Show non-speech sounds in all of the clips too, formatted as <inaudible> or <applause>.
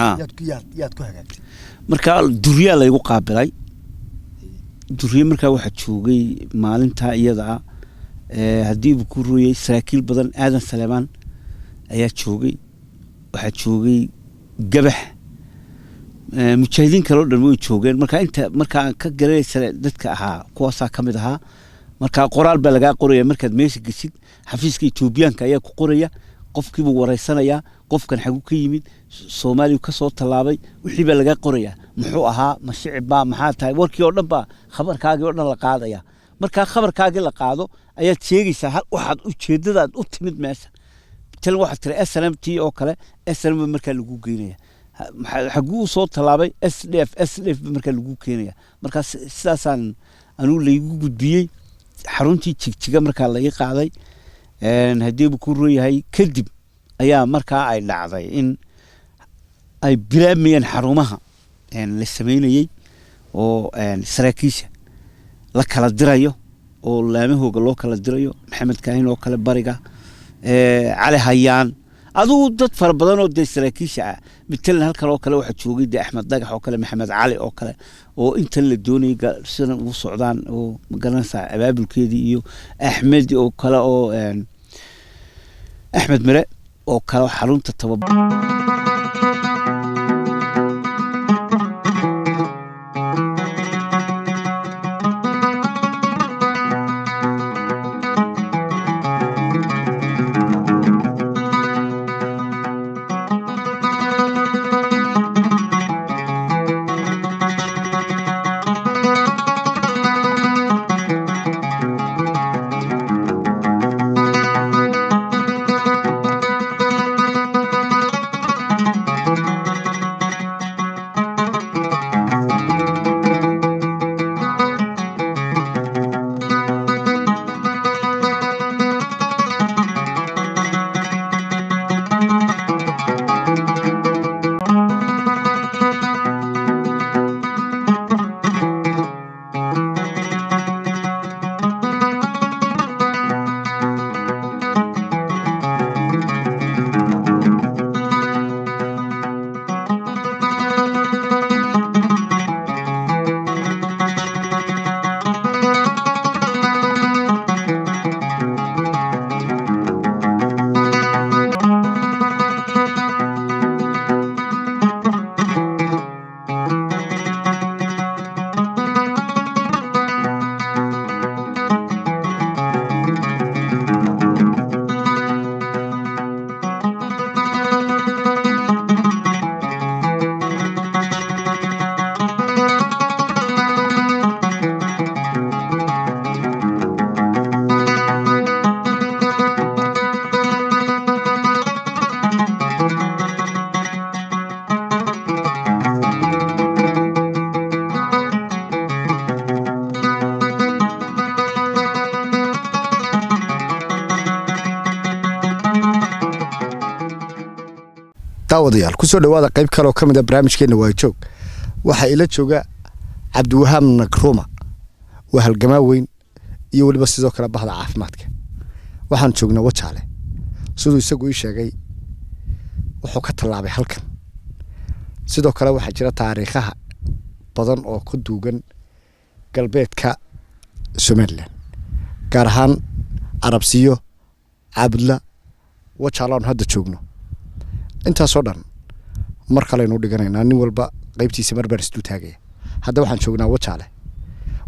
yaad duryaa laygu qaabilay duriye markaa waxaa joogay maalintaa iyadaa haddii uu ku rooyey saraakiil badan aadan saleemaan ayaa joogay waxaa joogay gabax mujaahidiin kaleo dhan way joogeen markaa inta markaa ka garanaysa dadka ahaa kuwaasaa ka mid ahaa markaa qoraal baa lagaa qoraya markaad meesha gesid xafiiska etoobiyaanka ayaa ku qoraya qofkiibuu wareysanayaa qofkan xagu ka yimid soomaaliyu ka soo tallaabay wixii baa laga qorayaa muxuu ahaa ma shicibba maxaa tahay warkii oo dhan baa khabarkaagii o dhan la qaadaya markaa khabarkaagii la qaado ayaad sheegaysaa waxaad ujeeddadaad u timid meesha tan waxaad tira s lm t oo kale s lm ba markaa lagu geynaya xaguu soo tallaabay s d f s d f ba markaa lagu keenaya markaa sidaasaan anuu laigu gudbiyey xaruntii jigjiga markaa laii qaaday haddiibu ku ron yahay kadib ayaa markaa ay dhacday in ay bilaamayaan xarumaha la samaynayey oo saraakiisha la kala dirayo oo laamahooga loo kala dirayo maxamed kaahin oo kale bariga cali hayaan adugu dad fara badan oo dee saraakiisha ah matalan halkan oo kale waxaa joogay dee axmed dagax oo kale maxamed cali oo kale oo intan la doonayay sidan ugu socdaan oo magaranaysaa abaabulkeedii iyo axmed oo kale oo axmed mere oo kale xarunta tababar daawadayaal kusoo dhawaada qayb kaleoo ka mida ah barnaamijkeenna joog waxaa ila jooga cabdiwahaab nagruma waa halgamaa weyn iyo weliba sidoo kale bahda caafimaadka waxaan joognaa wajaale siduu isagu ii sheegay wuxuu ka tallaabay halkan sidoo kale waxaa jira taariikhaha badan oo ku duugan galbeedka somalilan gaar ahaan carabsiyo cabdla wajaalaanu hadda joogno intaasoo dhan mar kaleaynu dhiganaynaa nin walba qaybtiisa marbaar isduu taagaya hadda waxaan joognaa wajaale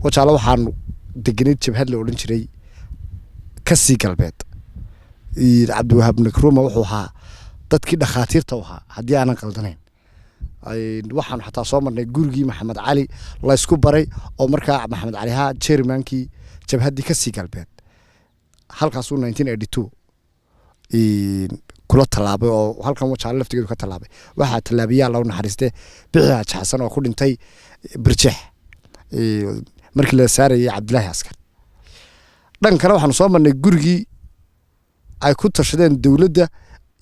wajaale waxaanu deganayd jabhad la odhan jiray kasii galbeed cabdiwahaab nakruma wuxuu ahaa dadkii dhakhaatiirta u ahaa haddii aanan qaldanayn waxaanu xataa soo marnay gurigii maxamed cali la baray oo markaa maxamed cali ha jermankii jabhaddii kasii galbeed halkaasuu kula tallaabay oo halkan wajaale laftigeedu ka tallaabay waxaa tallaabiyaa loo naxariiste bixi jaxsan oo ku dhintay birjeex markii la saarayay cabdilaahi askar dhankana waxaanu soo marnay gurigii ay ku tashadeen dowladda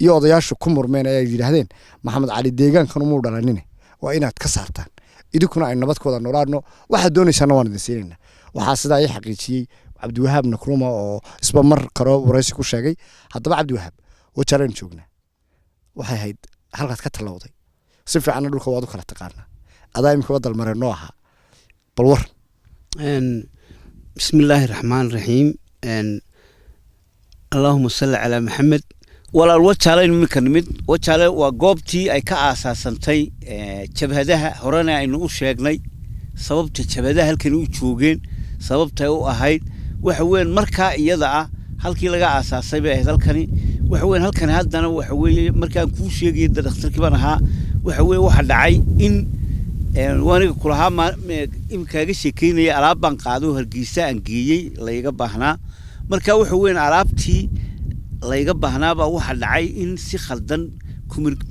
iyo odayaashu ku murmeen ee ay yidhaahdeen maxamed cali deegaankan umuu dhalanine waa inaad ka saartaan idinkuna aynu nabadkooda noolaadno waxaad doonaysaana waan idin siinayna waxaa sidaa ii xaqiijiyey cabdiwahaab nakruuma oo isba mar karo waraysi ku sheegay haddaba cabdiwahaab wajaran joognaa waxay ahayd halkaad ka talowday si fiicanna dhulka waad u kala taqaanaa adaa imika wadalmare noo ahaa bal war bismi illaahi raxmaan raxiim allaahuma salli calaa maxamed walaal wajaale minka nimid wajaale waa goobtii ay ka aasaasantay jabhadaha horena aynu u sheegnay sababta jabhadaha halkani u joogeen sababtay u ahayd waxa weyn markaa iyada ah halkii laga aasaasay bay ahayd halkani waxa weyan halkan haddana waxa weeye markaan kuu sheegaya da dhakhtarkii baan ahaa waxa weeye waxaa dhacay in aniga kulahaa m kaaga sheekeynaya alaab baan qaado hargeysa aan geeyey layga baahnaa marka waxa weyan alaabtii layga baahnaabaa waxaa dhacay in si khaldan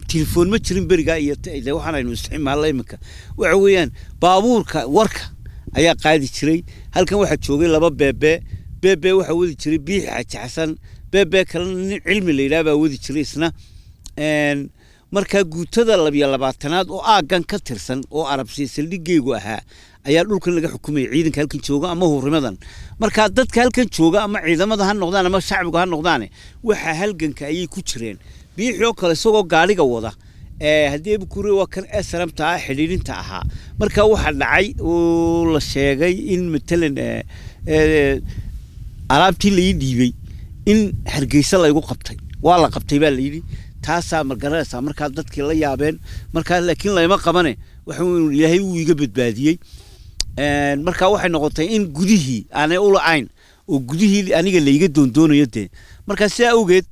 telefoon ma jirin berigaa iyo waxaan aynu isticmaalna iminka waxa weeyaan baabuurka warka ayaa qaadi jiray halkan waxaa joogay laba beebe beebe waxaa wadi jiray biixi xajaxsan beebee kalena nin cilmi la yidhaha baa wadi jiray markaa guutada labiyo labaatanaad oo aagan ka tirsan oo arabsiya saldhigeygu ahaa ayaa dhulkan laga xukumayay ciidanka halkan jooga ama hurimadan markaa dadka halkan jooga ama ciidamada ha noqdaan ama shacbiga ha noqdaane waxaa halganka ayay ku jireen biixii oo kale isagoo gaadhiga wada haddii abukure waa kan esramta ah xidhiidhinta ahaa marka waxaa dhacay oo la sheegay in matalan alaabtii la ii in hargeysa laygu qabtay waa la qabtay baa layidhi taasaa magaranaysaa markaa dadkii la yaabeen markaa laakiin layma qabane waxau ilaahay wuu iga badbaadiyey markaa waxay noqotay in gudihii aanay ulacayn oo gudihii aniga layga doondoonayo dee markaa sidaa awgeed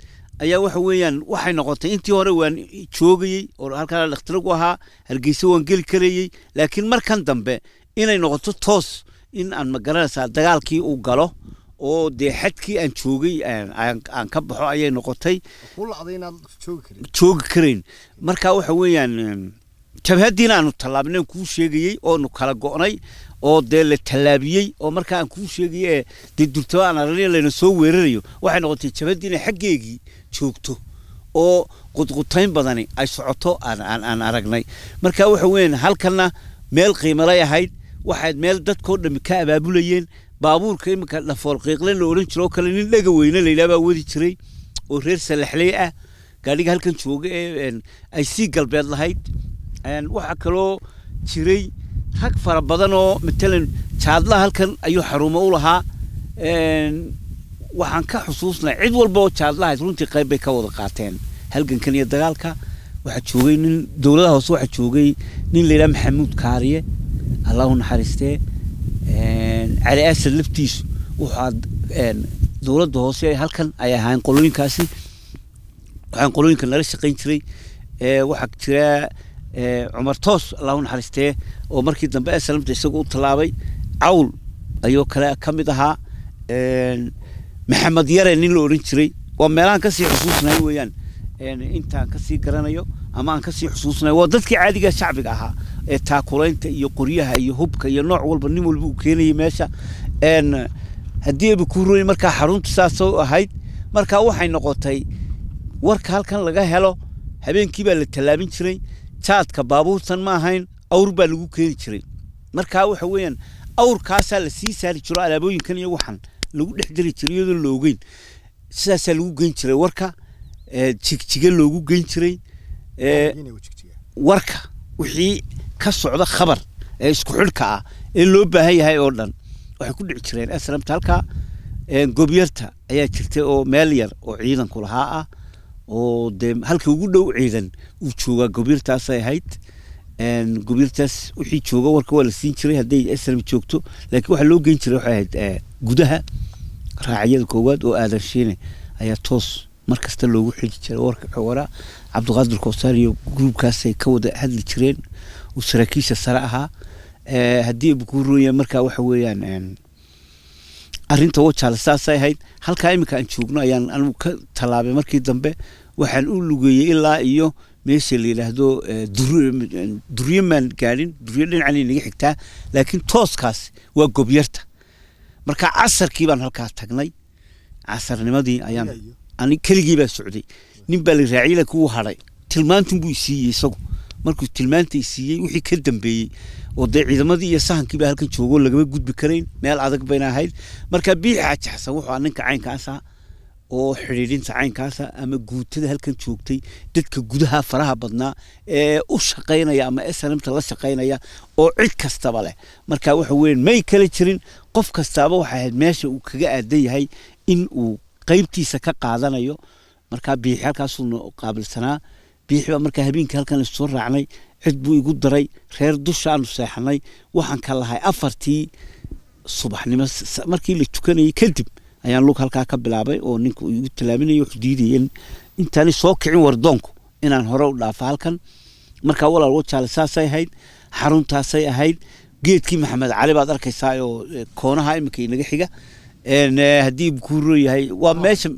ayaa waxa weeyaan waxay noqotay intii hore waan joogayey oo halkaa dhakhtargu ahaa hargeysa waan geli karayey laakiin markan dambe inay noqoto toos in aan magaranaysaa dagaalkii uu galo oo dee xadkii aan joogay aan ka baxo ayay noqotay joogi karayn marka waxa weeyaan jabhaddiina aanu tallaabnay kuu sheegayey oonu kala go'nay oo dee la tallaabiyey oo markaa aan kuu sheegayey ee dee durtaba aan araniya layna soo weerarayo waxay noqotay jabhadiina xaggeegii joogto oo qudqutayn badani ay socoto aan aragnay marka waxa weeyaan halkanna meel qiimalay ahayd waxaad meel dadkoo dhammi ka abaabulayeen baabuurka iminka dhafoolqiiqle la odhan jiro oo kale nin dhega weyne layidhahabaa wadi jiray oo reer salaxley ah gaadhiga halkan jooga ee ay sii galbeed lahayd waxaa kaloo jiray rag fara badan oo matalan jaadlaha halkan ayuu xarumo u lahaa waxaan ka xusuusnay cid walba oo jaadlahaas runtii qayb bay ka wada qaateen halgankan iyo dagaalka waxaa joogay nin dowladaha hoose waxaa joogay nin layidhaha maxamuud kaariye allahu u naxariistee cali aasad laftiisu waxaad dowladda hoose halkan ay ahaan qolooyinkaasi waxaan qolooyinka nala shaqayn jiray waxaa jiraa cumar toos allahu naxariistee oo markii dambe ee salamta isagoo u tallaabay cawl ayuu kale ka mid ahaa maxamed yare nin la odhan jiray waa meelahaan kasii xusuusnahay weeyaan intaan kasii garanayo ama aan kasii xusuusnahay waa dadkii caadiga shacbiga ahaa taakulaynta iyo qoryaha iyo hubka iyo nooc walba nin walba uu keenayay meesha haddii aba kuuroyn markaa xaruntu saasoo ahayd markaa waxay noqotay warka halkan laga helo habeenkii baa la tallaabin jiray jaadka baabuurtan ma ahayn awr baa lagu keeni jiray markaa waxa weeyaan awrkaasaa la saari jiro alaabooyinkan iyo waxan lagu dhex jiri jiray iyadoo la sidaasaa lagu geyn jiray warka jigjiga loogu geyn jiray warka wixii ka socda khabar ee isku xidhka ah ee loo baahan yahay oo dhan waxay ku dhici jireen asramta halkaa gobyarta ayaa jirtay oo meel yar oo ciidanku lahaa ah oo dee halka ugu dhow ciidan uu joogaa gobyartaasay ahayd gobyartaas wixii jooga warka waa la siin jiray hadday slam joogto laakiin waxaa loo geyn jiray waxay ahayd gudaha raacyada koowaad oo aadan shiine ayaa toos markasta loogu xiji jiray warka cowara cabduqaadir kowsaar iyo gruubkaasay ka wada hadli jireen uu saraakiisha sare ahaa eh, haddii bukuurooya marka waxa weeyaan eh, arrinta wajaale saasay ahayd halkaa iminka aan joogno ayaan anugu ka tallaabay markii dambe waxaan u lugeeyey ilaa iyo meesha la yidhaahdo eh, duryo maan gaadhin duryo dhinacana naga xigtaa laakiin tooskaas waa gobyarta marka casarkii baan halkaas tagnay casarnimadii ayaan ani keligii baa socday nin baa la raaciyla kuu hadhay tilmaantin buu siiyey isagu markuu tilmaantay siiyey wixii ka dambeeyey oo dee ciidamadii iyo sahankiiba halkan joogoo lagama gudbi karayn meel adag bayna ahayd markaa biixa jaxsan wuxuu ninka caynkaasa oo xidhiidhinta caynkaasa ama guutada halkan joogtay dadka gudaha faraha badnaa ee u shaqaynaya ama snmta la shaqaynaya oo cid kastaba leh marka waxa weyan may kala jirin qof kastaaba waxay ahayd meesha uu kaga aadan yahay in uu qaybtiisa ka qaadanayo markaa biixi halkaasuu qaabilsanaa biixi baa markaa habeenkii halkan laisoo raacnay cid buu igu daray reer dushaanu seexanay waxaan ka lahay afartii subaxnimo markii la tukanayay kadib ayaan lug halkaa ka bilaabay oo ninka uu igu tilaaminaya wuxuu diidayay intaani soo kicin wardoonku inaan hore u dhaafa halkan markaa walaal wajaale saasay ahayd xaruntaasay ahayd geedkii maxamed cali baad arkaysaa oo eh, koonaha iminka inaga xiga Eh, hadii bukuuro yahay waa oh, meesha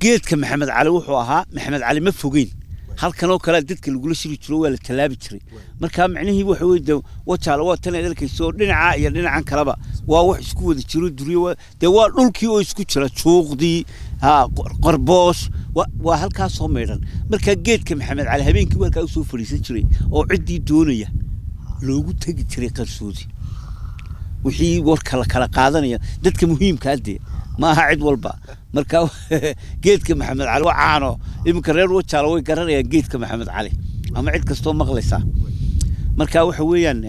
geedka maxamed cali wuxuu ahaa maxamed cali ma fogeyn halkan oo kale dadka lagula shiri jiro waa la tallaabi jiray marka micnihii waxa weye de wajaala waa tan aad dhinaca iyo dhinacan kaleba waa wax isku wada jiro duriye dee waa dhulkii oo isku jira juuqdii qarboos waa halkaasoo soo markaa geedka maxamed cali habeenkii waa halkaa usoo fadhiisan jiray oo ciddii doonaya loogu tegi jiray qarsoodii wixii warka la kala qaadanaya dadka muhiimkaa dee ma aha cid walba marka <laughs> geedka maxamed cali waa caano iminka reer wajaala way garanayaan geedka maxamed cali ama cid kastoo maqlaysaa marka waxa weeyaan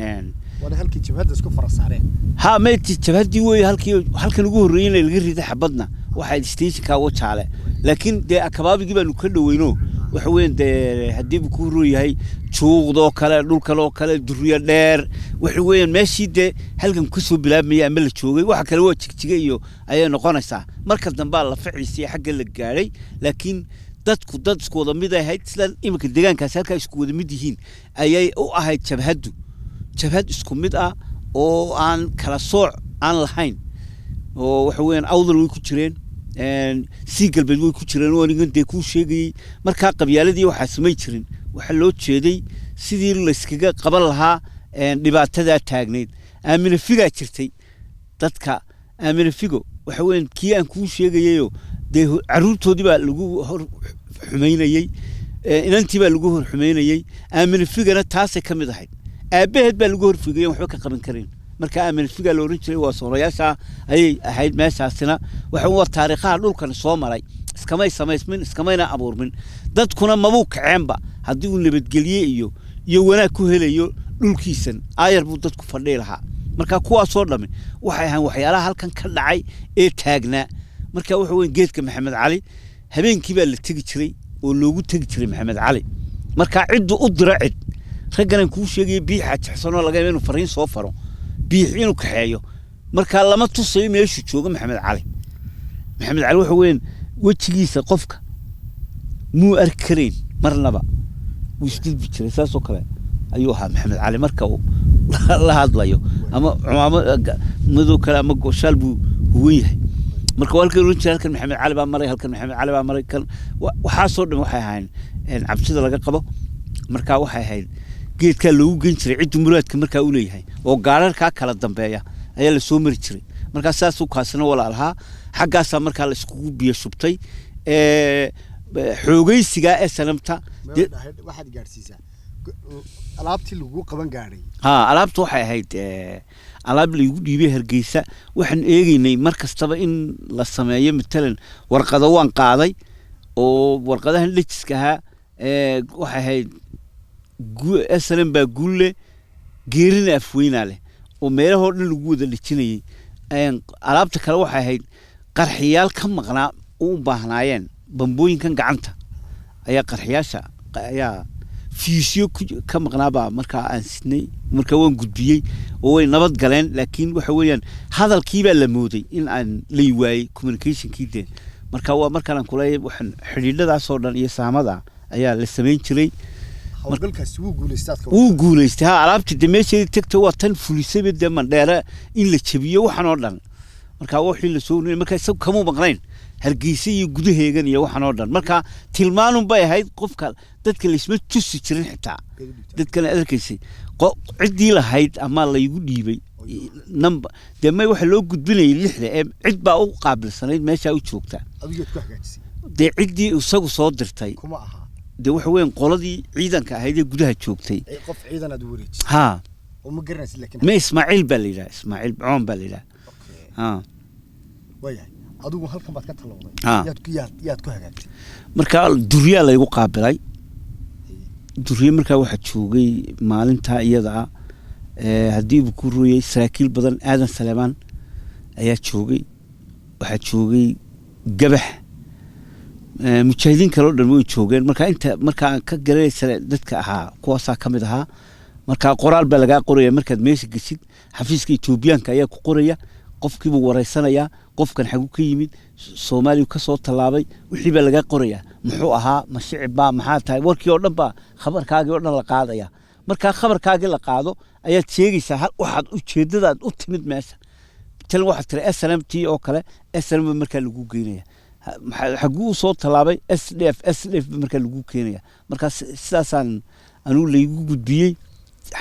ha meydki jabhaddii wey halkii halkan ugu horreeyana laga riday xabadna waxaa stejinkaa wajaale laakiin dee akabaabigii baanu ka dhaweyno waxaweyn dee haddiiba ku run yahay juuqdoo kale dhulkanoo kale duriyo dheer waxa weyaan meeshii dee halgan kasoo bilaabmaya ama la joogay waxa kale waa jigjiga iyo ayay noqonaysaa marka dambea la ficiisiya xagga la gaadhay laakiin dadku dad isku wada mid ahayd sida iminka deegaankaasi halkaa isku wada mid yihiin ayay u ahayd jabhaddu jabhad isku mid ah oo aan kala sooc aan lahayn oo waxa weyan awdal way ku jireen sii galbeed way ku jireen oo anigan dee kuu sheegayey markaa qabyaaladii waxaa samay jirin waxaa loo jeeday sidii layskaga qaban lahaa dhibaatadaa taagnayd aaminafigaa jirtay dadka aaminafigo waxa weyan kii aan kuu sheegayeyoo dee caruurtoodii baa lagu hor xumaynayey inantii baa lagu hor xumaynayey aaminafigana taasay ka mid ahayd aabbaheed baa lagu horfigaya waxba ka qaban karayn markaa la oran jiray waa soorayaasha ayay ahayd meeshaasina waa taariikhaha dhulkan soo maray iskamay samaysmin iskamayna abuurmin dadkuna mabuu kaceenba haddii uu nabadgelye iyo iyo wanaag ku helayo dhulkiisan aayar buu dadku fadhii lahaa marka kuwaasoo dhammi waxay ahaan waxyaalaha halkan ka dhacay ee taagnaa marka waxa weyn geedka maxamed cali habeenkii baa la tegi jiray oo loogu tegi jiray maxamed cali markaa ciddu u dira cid ragganan kuu sheegaya biixaa jixsanoo laga yaba inuu fariin soo faro biix inuu kaxeeyo markaa lama tusayo meeshuu joogo maxamed cali maxamed cali waxa weeyaan wejigiisa qofka muu arki karayn marnaba wuu isgudbi jiray saasoo kale ayuu ahaa maxamed cali marka <laughs> la hadlayo ama cumaamad eh, madow kale ama goshaal buu huwan yahay marka waa halkan oran jiray halkan maxamed cali baa maray halkan maxamed cali baa maray kan waxaasoo dhan waxay ahayn cabsida laga qabo markaa waxay ahayd geedkaa loogu gen jiray ciddu muraadka markaa u leeyahay oo gaararkaa kala dambeeya ayaa lasoo mari jiray markaa saas ukaasina walaalahaa xaggaasaa markaa la iskugu biyo shubtay xoogaysigaa ee sanamta ha alaabta waxay ahayd alaab laygu dhiibay hargeysa waxaan eegeynay mar kastaba in la sameeyo matalan warqado waan qaaday oo warqadahan lejiska ahaa waxay ahayd slm baa guulleh geerina afweynaa leh oo meelahoo dhan lagu wada dhejinayay alaabta kale waxay ahayd qarxiyaal ka maqnaa u baahnaayeen bambooyinkan gacanta ayaa qarxiyaasha ayaa fiisyo ka maqnaabaa markaa aansidnay sidnay markaa waan gudbiyey oo way nabad galeen laakiin waxa weeyaan hadalkiibaa la mooday in aan lay waayey communicationkii dee marka waa markaan aan waxaan xidhiidhadaasoo dhan iyo saamada ayaa la samayn jiray wuu guulaystay ha alaabtii de meesheedi tagta waa tan fulisaba dee mandheere in la jabiyo waxan oo dhan markaa wixii la soo markaa isagu kamuu maqnayn hargeysa iyo gudaheegan iyo waxan oo dhan markaa tilmaanun bay ahayd qofka dadka laysma tusi jirin xitaa dadkana adarkaysay ciddii lahayd ama laygu dhiibay number dee may waxa loo gudbinayay lixda ee cid baa u qaabilsanayd meeshaa u joogta dee ciddii isagu soo dirtay dee waxa weyan qoladii ciidanka ahayd ee gudaha joogtay ha me ismaaciil baa la yidhaha ismaaciil coon baa la yidhaha adigu halkan baad ka talowday yaad ku hagaagtay markaa duryaa laygu qaabilay durye markaa waxaa joogay maalintaa iyadaa haddii bu ku rooyey saraakiil badan aadan saleemaan ayaa joogay waxaa joogay gabax Eh, mujaahidiin kaleo dhan way joogeen marka inta markaa ka garanaysana dadka ahaa kuwaasaa ka mid ahaa marka qoraal baa lagaa qoraya markaad meesha gesid xafiiska etoobiyaanka ayaa ku qoraya qofkiibuu waraysanayaa qofkan xagu ka yimid soomaaliyu kasoo soo tallaabay wixii baa lagaa qorayaa muxuu ahaa ma shicibba maxaa tahay warkii oo dhan baa khabarkaagii oo dhan la qaadaya markaa khabarkaagii la qaado ayaad sheegaysaa waxaad ujeedadaad u timid meesha waxaad tira slmt oo kale slm markaa lagu geynaya xaguu soo tallaabay s d f s d f ba markaa lagu keenaya markaa sidaasaan anuu laygu gudbiyey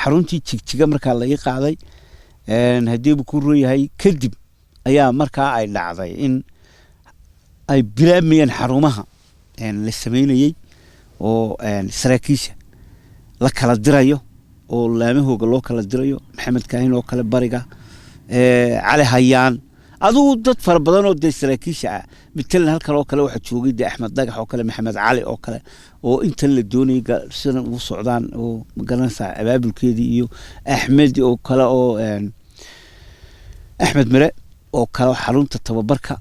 xaruntii jigjiga markaa laii qaaday haddiibu ku ron yahay kadib ayaa markaa ay dhacday in ay bilaamayeen xarumaha la samaynayey oo saraakiisha la kala dirayo oo laamahooga loo kala dirayo maxamed kaahin oo kale bariga cali hayaan aduu dad fara badan oo dee saraakiisha ah matalan halkan oo kale waxaa joogay dee axmed dagax oo kale maxamed cali oo kale oo intan la doonayay sidan ugu socdaan oo magaranaysaa abaabulkeedii iyo axmed oo kale oo ehm, axmed mere oo kale xarunta tababarka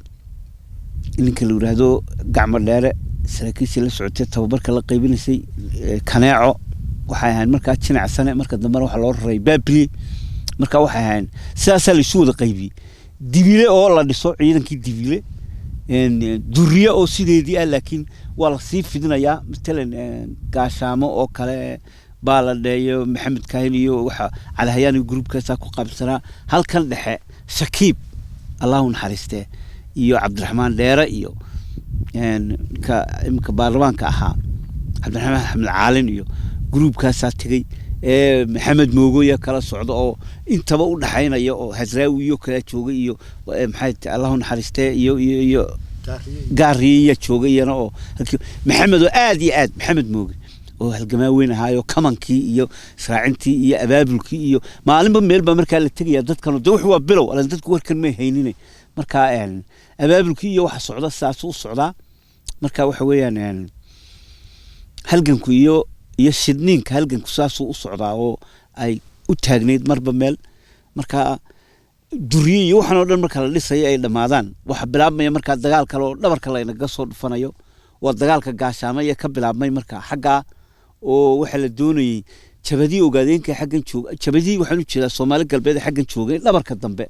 ninka la yidhaahdo gacmo dheere saraakiisha la socotee tababarka la qaybinaysay kaneeco waxay ahayn markaa jinac marka dambena waxaa loo raray baabri marka waxay ahayn sidaasaa laisu wada qaybiyey dibile oo la dhiso ciidankii dibile duriye oo sideedii ah laakiin waa lasii fidinayaa matalan gaashaamo oo kale baaladheeyo maxamed kahin iyo waxa calahayaan iyo gruubkaasaa ku qaabsanaa halkan dhexe shakiib allahu naxariiste iyo cabdiraxmaan dheere iyo ka iminka baarlamaanka ahaa cabdiraxmaan axmed caalin iyo gruubkaasaa tegey maxamed moogoya kala socda oo intaba u dhaxaynaya oo hasraawi iyo kala jooga iyo maxaat naxariistee iyo iyo iyo jooga iyana oo maxamed oo aad iyo aad maxamed mooge oo halgamaa weyn ahaayo kamankii iyo sraacintii iyo abaabulkii iyo maalinba meelba markaa la tegaya dadkan de wuxu waa bilow dadku warkan may haynin markaa abaabulkii iyo waxa socda sidaas u socdaa marka waxa weeyaan halganku iyo iyo shidniinka halganku saasuu u socdaa oo ay u taagnayd marba meel markaa duriye iyo waxaan oo dhan marka la dhisayo ay dhammaadaan waxa bilaabmaya markaa dagaal kale oo dhabarka kale soo dhufanayo waa dagaalka gaashaamay ee ka bilaabmay markaa xaggaa oo waxaa la doonayey jabadii ogaadeenka xaggan jooga jabadii waxaan u jeedaa soomaali galbeed xaggan jooga dhabarka dambe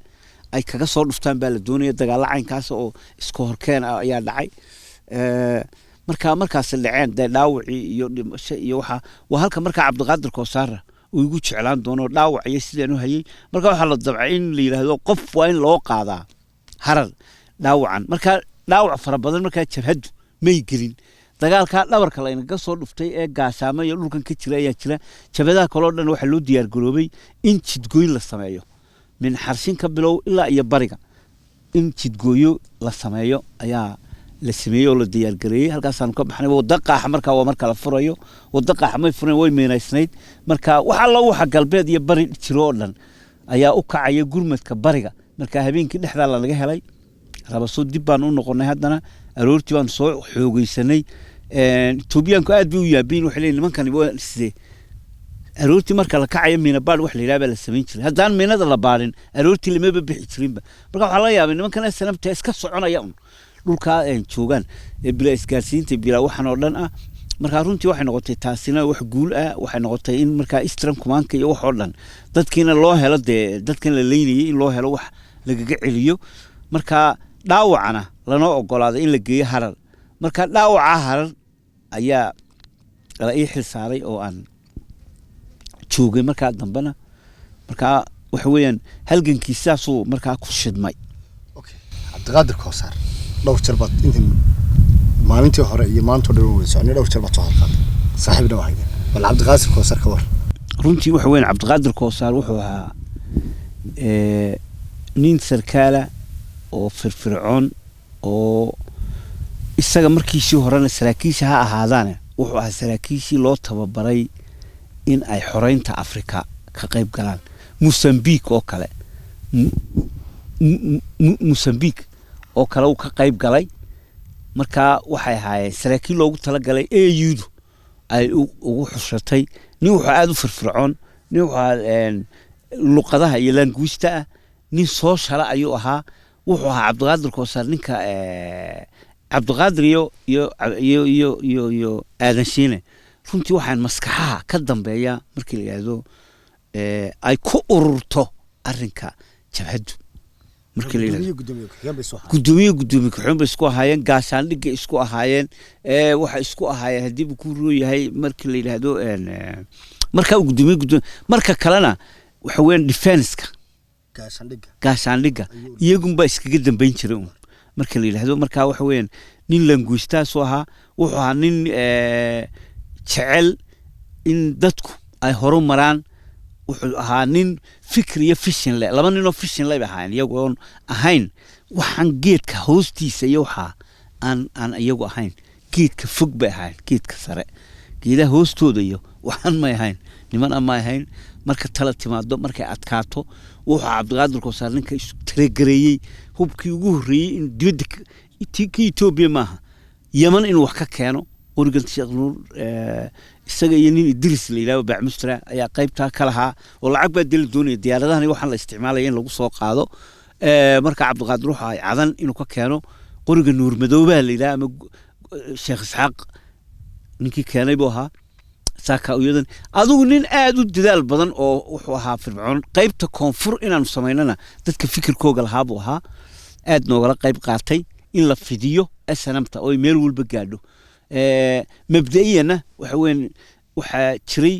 ay kaga soo dhuftaan baa la doonaya dagaalla caynkaas oo iska horkeen ah ayaa dhacay markaa markaas dhaceen dee dhaawacii iyo dhimasho iyo waxa waa halka markaa cabdiqaadir koosaara uu igu jeclaan doono dhaawacaya sidaan u hayay marka waxaa la dabcay in la yidhaahdo qof waa in loo qaadaa harar dhaawacan markaa dhaawac fara badan markaa jabhadu may gelin dagaalkaa dhabarka laynaga soo dhuftay ee gaashaama iyo dhulkan ka jira ayaa jira jabhadaha kaloo dhan waxaa loo diyaargaroobay in jidgooyin la sameeyo min xarshin ka bilow ilaa iyo bariga in jidgooyo la sameeyo ayaa la sameeyey oo la diyaargareeyey halkaasaan ka baxnay wadda qaaxa markaa waa marka la furayo wadda qaaxa may furan way meenaysnayd marka wax alla waxa galbeed iyo bari jiro oo dhan ayaa u kacaya gurmadka bariga marka habeenkii dhexdaa lanaga helay rabasoo dib baan u noqonay haddana aroortii baan soo xoogeysanay etoobiyaanku aad bay u yaabiin waxay leeyiin nimankan sidee aroortii marka la kacayo miinabaadh wax la baa la samayn jiray haddaan miinada la baarin aroortii lamaba bixi jirinba marka waxaa laga yaabay nimankan snabta iska soconaya un dhulkaa joogaan ee bilaa isgaarsiinta bilaa waxaan oo dhan ah markaa runtii waxay noqotay taasina wax guul ah waxay noqotay in markaa istran kumaanka iyo wax dhan dadkiina loo helo dee dadkan la leynayay in loo helo wax lagaga celiyo markaa dhaawacana lanoo ogolaaday in la geeyo harar markaa dhaawaca harar ayaa la ii xil oo aan joogay markaa dambena markaa waxa weeyaan halgankii sidaasuu markaa ku shidmay cabdiqaadir koosaar dhowr jarbaad intan maalintii hore iyo maanta dhan wey socnay dhowr jarbaad soo halqaatay saaxiibna waa hayaa bal cabdiqaadir koosar ka war runtii waxa weyn cabdiqaadir koosaar wuxuu ahaa eh, nin sarkaala oo firfircoon oo isaga markiisii horena saraakiisha ha ahaadaane wuxuu ahaa saraakiishii loo tababaray in ay xoreynta afrika ka qayb galaan mosambiq oo kale mosambiq oo kale uu ka qayb galay markaa waxay ahaayeen saraakiil loogu talagalay eyudu ay ugu xushatay nin wuxuu aada u firfircoon nin wuxuu luqadaha iyo languista ah nin soo shala ayuu ahaa wuxuu ahaa cabdiqaadir koosaar ninka cabdiqaadir iyo iyo iyo iyo iyo aadan shiine runtii waxaan maskaxaha ka dambeeya markii la yidhaahdo ay ku ururto arrinka jabhaddu margudoomiye gudoomiye kaxuun bay isku ahaayeen gaasaandhigay isku ahaayeen eh, waxa isku ahaayeen haddiibu ku yahay markii la yidhaahdo eh, markaa gudoomiye gudoomiye marka kalena waxa weeyaan defenska gaasaandhigga iyagunbaa iskaga dambayn jiray un marka la yidhaahdo markaa waxa weeyaan nin languistaasuu ahaa wuxuu ahaa nin eh, jecel in dadku ay horu maraan wuxuu ahaa nin fikir fishinle laba ninoo fishin leh bay ahaayeen iyagoon ahayn waxaan geedka hoostiisa iyo waxaa aan aan iyagu ahayn geedka fog bay ahaayeen geedka sare geedaha hoostooda iyo waxaan may ahayn nimana may ahayn marka tala timaado markay adkaato wuxuu cabdiqaadir kosaar ninka isu talagereeyey hubkii ugu horreeyey in dibadda kii etoobiya maaha yeman inuu wax ka keeno urgant sheekh nuur eh, isaga iyo nin idiris la yidhahdo bacmustra ayaa qaybtaa ka lahaa oo lacag baa dee la doonaya diyaaradahani waxaan la isticmaalaya in lagu soo qaado eh, marka cabdiqaadir wuxu ay cadan inuu ka keeno qoriga nuur madoobaha la yidhaha ama sheekh isxaaq ninkii keenay buu ahaa saaka uyadan adigu nin aada u dadaal badan oo wuxuu ahaa fircoon qaybta koonfur inaanu samaynana dadka fikirkooga lahaa buu ahaa aada noogala qayb qaatay in la fidiyo snamta oo meel walba gaadho mabdaiyana waxa weyn waxaa jiray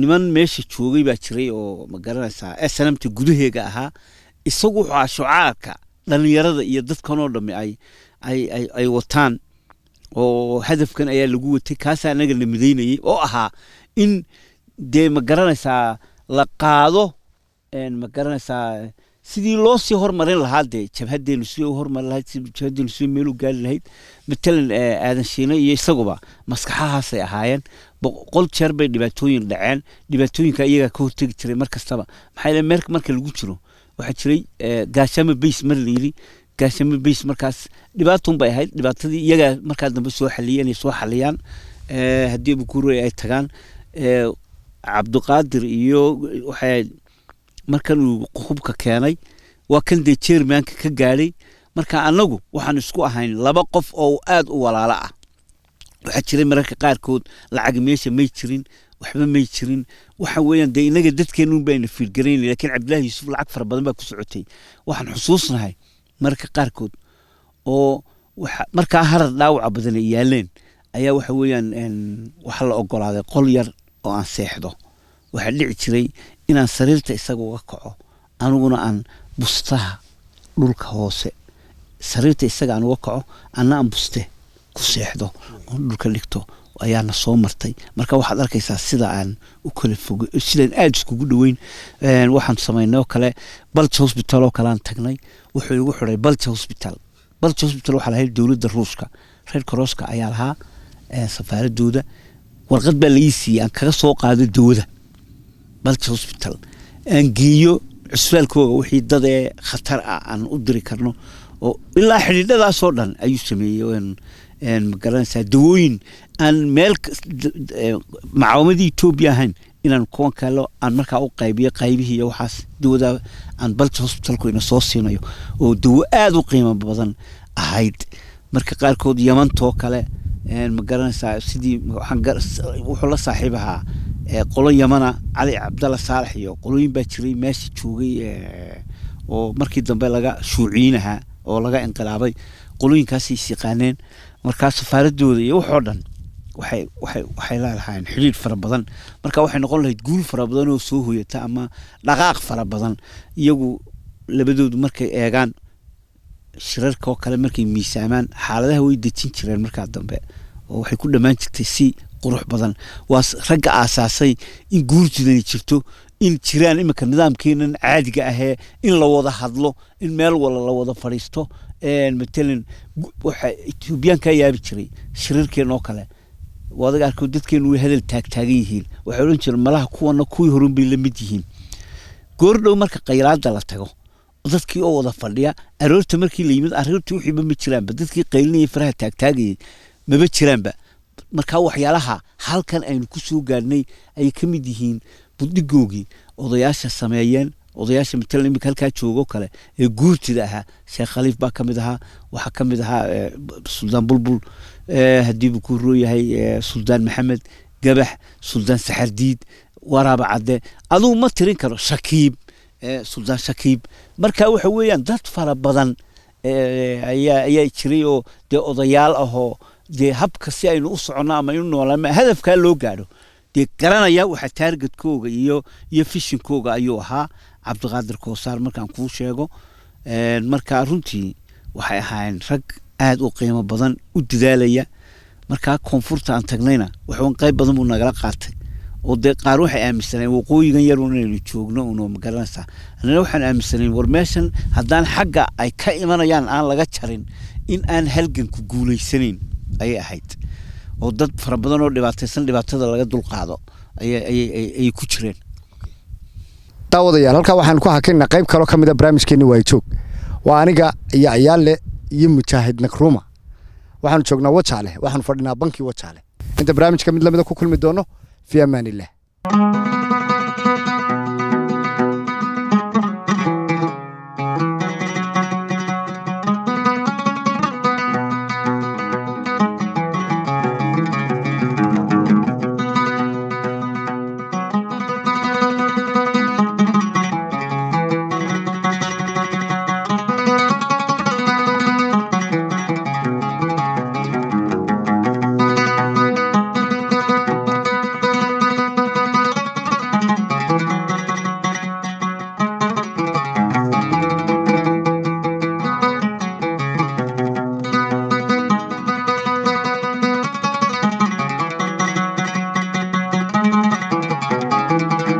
niman meesha joogay baa jiray oo ma garanaysaa esanamta gudaheega ahaa isagu waxaa shucaarka dhalinyarada iyo dadkanoo dhamme ay ay ay wataan oo hadafkan ayaa lagu watay kaasaa anaga la midaynayay oo ahaa in dee ma garanaysaa la qaado ma garanaysaa sidii loo sii hormarin lahaa dee jabhadeenu sidii u hormarin lahayd jabhadeenu sidii meeluu gaari lahayd matalan eh, aadan shiino iyo isaguba maskaxahaasay ahaayeen boqol jeer bay dhibaatooyin dhaceen dhibaatooyinka iyagaa ka hortegi jiray markastaba kastaba maxaa yeele meel marka lagu jiro waxaa jiray eh, gaashaamo bays mar layiri gaashaamo bays markaas dhibaatun bay ahayd dhibaatadii iyagaa markaa dambe soo xaliyeen ay soo xaliyaan eh, haddii abukuure ay tagaan cabdiqaadir iyo waxay markan uu hubka keenay waa kan dee jermanka ka gaadhay marka anagu waxaan isku ahayn laba qof oo aad u walaalo ah waxaa jiray mararka qaarkood lacag meesha may jirin waxba may jirin waxa weeyaan dee innaga dadkeenuun bayna fiirgaraynay lakiin cabdillaahi yuusuf lacag fara badan baa ku socotay waxaan xusuusnahay mararka qaarkood oo markaa harad dhaawaca badan ay yaaleen ayaa waxa weeyaan waxaa la ogolaaday qol yar oo aan seexdo waxaa dhici jiray inaan sariirta isaga uga kaco aniguna aan bustaha dhulka hoose sariirta isaga aan uga kaco ana aan buste ku seexdo oon dhulka dhigto ayaana soo martay marka waxaad arkaysaa sida aan u kala fog sidaan aada iskugu dhoweyn waxaan samaynay oo kale balj hosbital oo kaleaan tagnay wuxuu igu xiday balj hosbital balj hosbital waxaa lahayd dowladda ruuska reer korooska ayaa lahaa safaaradooda warqad baa laii siiyey aan kaga soo qaado dawada balki hosbital aan geeyo cusbaalkooga wixii dad ee khatar ah aan u diri karno oo ilaa xidhiidhadaasoo dhan ayuu sameeyey magaranaysaa dawooyin aan meel eh, macaawamadii etoobiya ahayn inaan kuwan kaleo aan markaa u qaybiyo qaybihii iyo waxaas dawadaa aan balki hosbitalku ina soo siinayo oo dawo aada u qiimo badan ahayd marka qaarkood yamantoo kale magaranaysaa sidii wuxuu la saaxiib ahaa qolo yamana cali cabdalla saalax iyo qolooyin baa jiray meesha joogay oo markii dambe laga shuuciyinahaa oo laga inqilaabay qolooyinkaasay isyaqaaneen markaa safaaradooda iyo waxoo dhan waxay waxay waxay leelahaayeen xidhiidh fara badan marka waxay noqon lahayd guul fara badan oo soo hoyata ama dhaqaaq fara badan iyagu labadoodu markay eegaan shirarkaoo kale markay miisaamaan xaaladaha way dejin jireen markaa dambe oo waxay ku dhammaan jirtay si qurux badan waa ragga aasaasay in guurjidani jirto in jiraan iminka nidaamkeenan caadiga ahee in la wada hadlo in meel wala la wada fadhiisto matalan waxaa ethoobiyaankaa yaabi jiray shiriirkeen oo kale waadaga arko dadkeenu way hadal taagtaagan yihiin waxay odhan jireen malaha kuwana kuwii horun bay la mid yihiin goordhow marka qaylaada la tago dadkii oo wada fadhiya aroorta markii la yimid aroortii wixiiba ma jiraanba dadkii qaylinaya faraha taagtaagayay maba jiraanba markaa waxyaalaha halkan aynu kusoo gaadhnay ayay ka mid yihiin budhigoogii odayaasha sameeyeen odayaasha matalan imika halkaa joogo kale ee guurtida ahaa sheekh khaliif baa kamid ahaa waxaa kamid ahaa eh, suldaan bulbul eh, haddii buu ku rooyahay eh, suldaan maxamed gabax suldaan saxardiid waraaba cadde adugu ma tirin karo shakiib suldaan shakiib marka waxa weeyaan dad fara badan ayaa ayaa jiray oo dee odayaal ahoo dee habka si aynu u socono ama inu noolaan hadafkaa loo gaadho dee garanaya waxa taargetkooga iyo iyo fishinkooga ayuu ahaa cabdiqaadir koosaar markaan kuu sheego marka runtii waxay ahaayeen rag aada u qiimo badan u dadaalaya markaa koonfurta aan tagnayna waxuun qayb badan buu nagala qaatay oo dee qaar waxay aaminsaneen waqooyigan yaruun inaynu joogno uno magaranaysaa annana waxaan aaminsanayn war meeshan haddaan xagga ay ka imanayaan aan laga jarin in aan halganku guulaysanayn ayay ahayd oo dad fara badan oo dhibaataysan dhibaatada laga dulqaado ayay ku jireen daawadayaal halkaa waxaan ku hakinna qayb kaloo ka mida ah barnaamijkeenni joog waa aniga iyo cayaalle iyo mujaahid nakruuma waxaanu joognaa wajaaleh waxaanu fadhinaa bankii wajaaleh inta barnaamijka mid lamida ah ku kulmi doono fii amaan